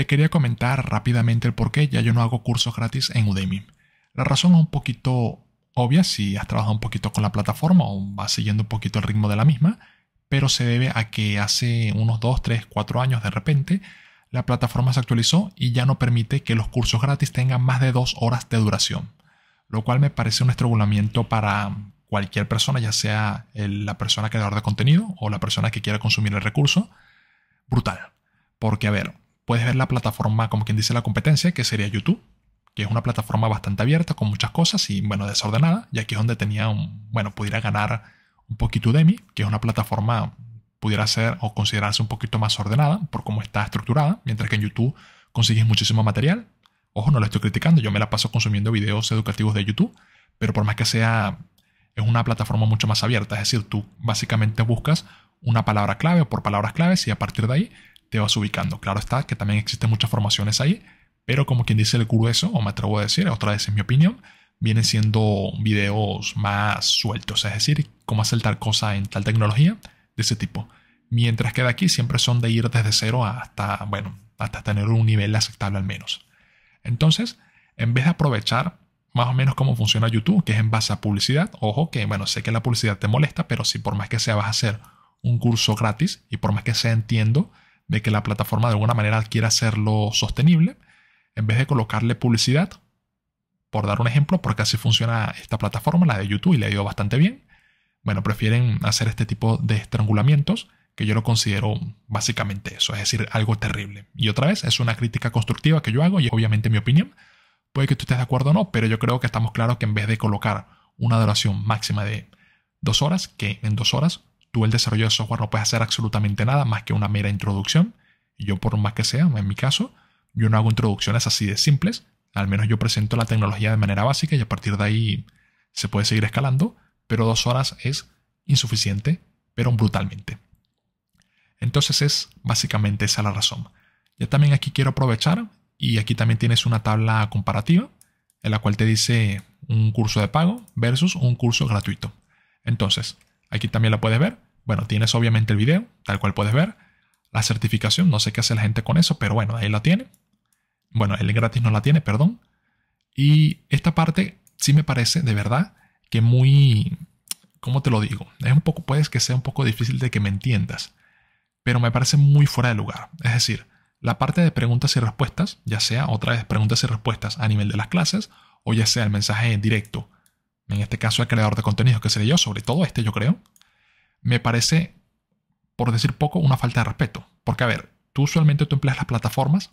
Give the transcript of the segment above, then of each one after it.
Te quería comentar rápidamente el por qué ya yo no hago cursos gratis en Udemy. La razón es un poquito obvia si has trabajado un poquito con la plataforma o vas siguiendo un poquito el ritmo de la misma, pero se debe a que hace unos 2, 3, 4 años de repente la plataforma se actualizó y ya no permite que los cursos gratis tengan más de 2 horas de duración, lo cual me parece un estrangulamiento para cualquier persona, ya sea la persona creadora de contenido o la persona que quiera consumir el recurso, brutal. Porque, a ver, puedes ver la plataforma, como quien dice, la competencia, que sería YouTube, que es una plataforma bastante abierta, con muchas cosas y, bueno, desordenada, y aquí es donde tenía un, bueno, pudiera ganar un poquito de mí que es una plataforma, pudiera ser o considerarse un poquito más ordenada por cómo está estructurada, mientras que en YouTube consigues muchísimo material. Ojo, no lo estoy criticando, yo me la paso consumiendo videos educativos de YouTube, pero por más que sea, es una plataforma mucho más abierta, es decir, tú básicamente buscas una palabra clave o por palabras claves y a partir de ahí te vas ubicando. Claro está que también existen muchas formaciones ahí, pero como quien dice el grueso, o me atrevo a decir, otra vez es mi opinión, vienen siendo videos más sueltos, es decir, cómo hacer tal cosa en tal tecnología de ese tipo. Mientras que de aquí siempre son de ir desde cero hasta, bueno, hasta tener un nivel aceptable al menos. Entonces, en vez de aprovechar más o menos cómo funciona YouTube, que es en base a publicidad, ojo que, bueno, sé que la publicidad te molesta, pero si por más que sea vas a hacer un curso gratis y por más que sea entiendo de que la plataforma de alguna manera quiera hacerlo sostenible, en vez de colocarle publicidad, por dar un ejemplo, porque así funciona esta plataforma, la de YouTube, y le ha ido bastante bien. Bueno, prefieren hacer este tipo de estrangulamientos, que yo lo considero básicamente eso, es decir, algo terrible. Y otra vez, es una crítica constructiva que yo hago y obviamente mi opinión. Puede que tú estés de acuerdo o no, pero yo creo que estamos claros que en vez de colocar una duración máxima de dos horas, que en dos horas tú el desarrollo de software no puedes hacer absolutamente nada más que una mera introducción. Y yo, por más que sea, en mi caso, yo no hago introducciones así de simples. Al menos yo presento la tecnología de manera básica y a partir de ahí se puede seguir escalando, pero dos horas es insuficiente, pero brutalmente. Entonces es básicamente esa la razón. Ya también aquí quiero aprovechar y aquí también tienes una tabla comparativa en la cual te dice un curso de pago versus un curso gratuito. Entonces, aquí también la puedes ver. Bueno, tienes obviamente el video, tal cual puedes ver. La certificación, no sé qué hace la gente con eso, pero bueno, ahí la tiene. Bueno, el gratis no la tiene, perdón. Y esta parte sí me parece, de verdad, que muy... ¿Cómo te lo digo? Es un poco, puedes que sea un poco difícil de que me entiendas, pero me parece muy fuera de lugar. Es decir, la parte de preguntas y respuestas, ya sea otra vez preguntas y respuestas a nivel de las clases, o ya sea el mensaje en directo, en este caso el creador de contenidos que sería yo, sobre todo este yo creo, me parece, por decir poco, una falta de respeto. Porque, a ver, tú usualmente tú empleas las plataformas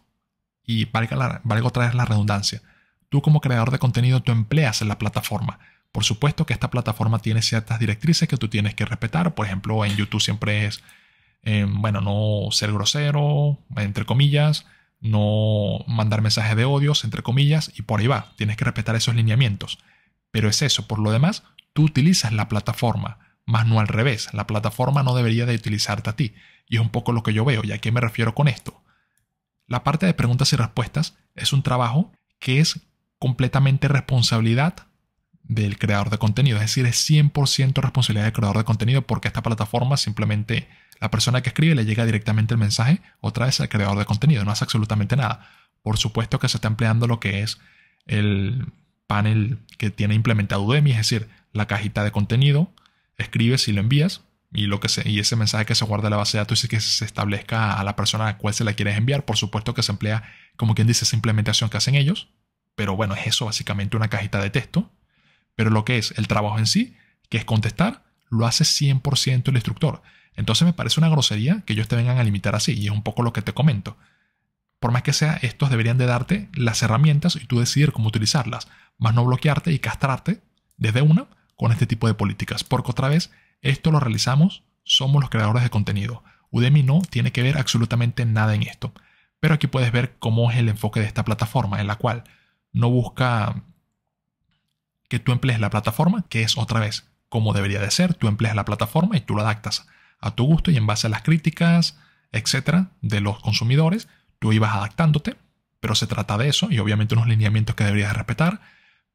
y valga, la, otra vez la redundancia. Tú como creador de contenido, tú empleas en la plataforma. Por supuesto que esta plataforma tiene ciertas directrices que tú tienes que respetar. Por ejemplo, en YouTube siempre es, eh, bueno, no ser grosero, entre comillas, no mandar mensajes de odios, entre comillas, y por ahí va. Tienes que respetar esos lineamientos. Pero es eso. Por lo demás, tú utilizas la plataforma más no al revés. La plataforma no debería de utilizarte a ti. Y es un poco lo que yo veo, y a qué me refiero con esto. La parte de preguntas y respuestas es un trabajo que es completamente responsabilidad del creador de contenido. Es decir, es 100% responsabilidad del creador de contenido porque esta plataforma simplemente la persona que escribe le llega directamente el mensaje otra vez al creador de contenido. No hace absolutamente nada. Por supuesto que se está empleando lo que es el panel que tiene implementado Udemy, es decir, la cajita de contenido, escribes y lo envías y, lo que y ese mensaje que se guarda en la base de datos y que se establezca a la persona a la cual se la quieres enviar. Por supuesto que se emplea, como quien dice, esa implementación que hacen ellos, pero bueno, es eso básicamente una cajita de texto. Pero lo que es el trabajo en sí, que es contestar, lo hace 100% el instructor. Entonces me parece una grosería que ellos te vengan a limitar así, y es un poco lo que te comento. Por más que sea, estos deberían de darte las herramientas y tú decidir cómo utilizarlas, más no bloquearte y castrarte desde una con este tipo de políticas. Porque otra vez, esto lo realizamos, somos los creadores de contenido. Udemy no tiene que ver absolutamente nada en esto. Pero aquí puedes ver cómo es el enfoque de esta plataforma, en la cual no busca que tú emplees la plataforma, que es otra vez como debería de ser. Tú empleas la plataforma y tú la adaptas a tu gusto y en base a las críticas, etcétera, de los consumidores, tú ibas adaptándote, pero se trata de eso y obviamente unos lineamientos que deberías respetar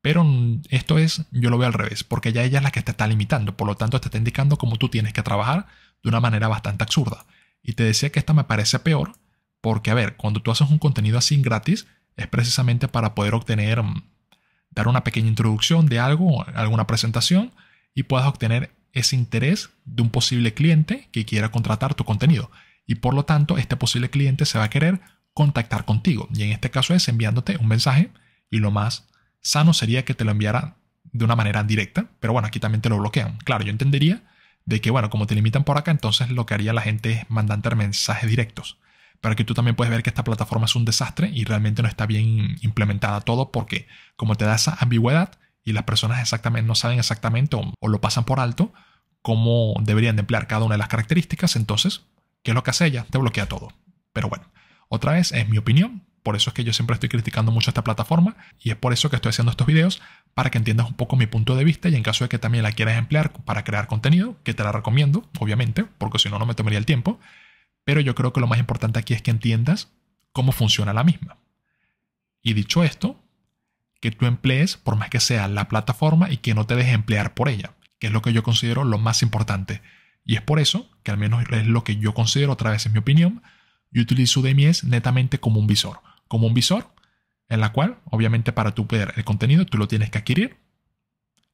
pero esto es, yo lo veo al revés, porque ya ella es la que te está limitando, por lo tanto te está indicando cómo tú tienes que trabajar de una manera bastante absurda. Y te decía que esta me parece peor, porque a ver, cuando tú haces un contenido así gratis, es precisamente para poder obtener, mm, dar una pequeña introducción de algo, alguna presentación, y puedas obtener ese interés de un posible cliente que quiera contratar tu contenido. Y por lo tanto, este posible cliente se va a querer contactar contigo. Y en este caso es enviándote un mensaje y lo más Sano sería que te lo enviara de una manera directa, pero bueno, aquí también te lo bloquean. Claro, yo entendería de que, bueno, como te limitan por acá, entonces lo que haría la gente es mandarte mensajes directos. Pero aquí tú también puedes ver que esta plataforma es un desastre y realmente no está bien implementada todo porque como te da esa ambigüedad y las personas exactamente no saben exactamente o, o lo pasan por alto cómo deberían de emplear cada una de las características, entonces, ¿qué es lo que hace ella? Te bloquea todo. Pero bueno, otra vez es mi opinión, por eso es que yo siempre estoy criticando mucho esta plataforma y es por eso que estoy haciendo estos videos para que entiendas un poco mi punto de vista y en caso de que también la quieras emplear para crear contenido, que te la recomiendo, obviamente, porque si no, no me tomaría el tiempo. Pero yo creo que lo más importante aquí es que entiendas cómo funciona la misma. Y dicho esto, que tú emplees, por más que sea la plataforma y que no te dejes emplear por ella, que es lo que yo considero lo más importante. Y es por eso que al menos es lo que yo considero, otra vez es mi opinión, yo utilizo DMS netamente como un visor como un visor, en la cual, obviamente, para tu poder el contenido, tú lo tienes que adquirir.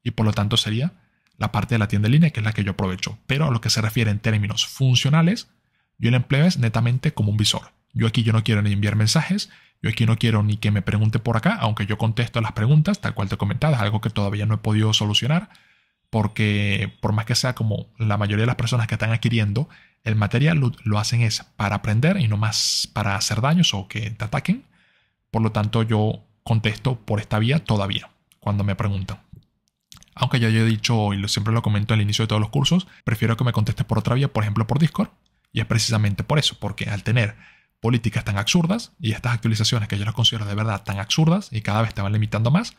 Y por lo tanto sería la parte de la tienda en línea, que es la que yo aprovecho. Pero a lo que se refiere en términos funcionales, yo el empleo es netamente como un visor. Yo aquí yo no quiero ni enviar mensajes, yo aquí no quiero ni que me pregunte por acá, aunque yo contesto las preguntas, tal cual te comentaba algo que todavía no he podido solucionar, porque por más que sea como la mayoría de las personas que están adquiriendo el material lo, hacen es para aprender y no más para hacer daños o que te ataquen. Por lo tanto, yo contesto por esta vía todavía cuando me preguntan. Aunque ya yo he dicho y lo, siempre lo comento al inicio de todos los cursos, prefiero que me contestes por otra vía, por ejemplo por Discord. Y es precisamente por eso, porque al tener políticas tan absurdas y estas actualizaciones que yo las considero de verdad tan absurdas y cada vez te van limitando más,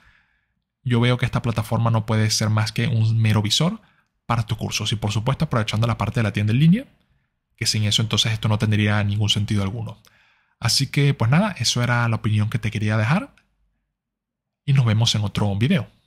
yo veo que esta plataforma no puede ser más que un mero visor para tus cursos. Y por supuesto aprovechando la parte de la tienda en línea, que sin eso entonces esto no tendría ningún sentido alguno. Así que pues nada, eso era la opinión que te quería dejar y nos vemos en otro video.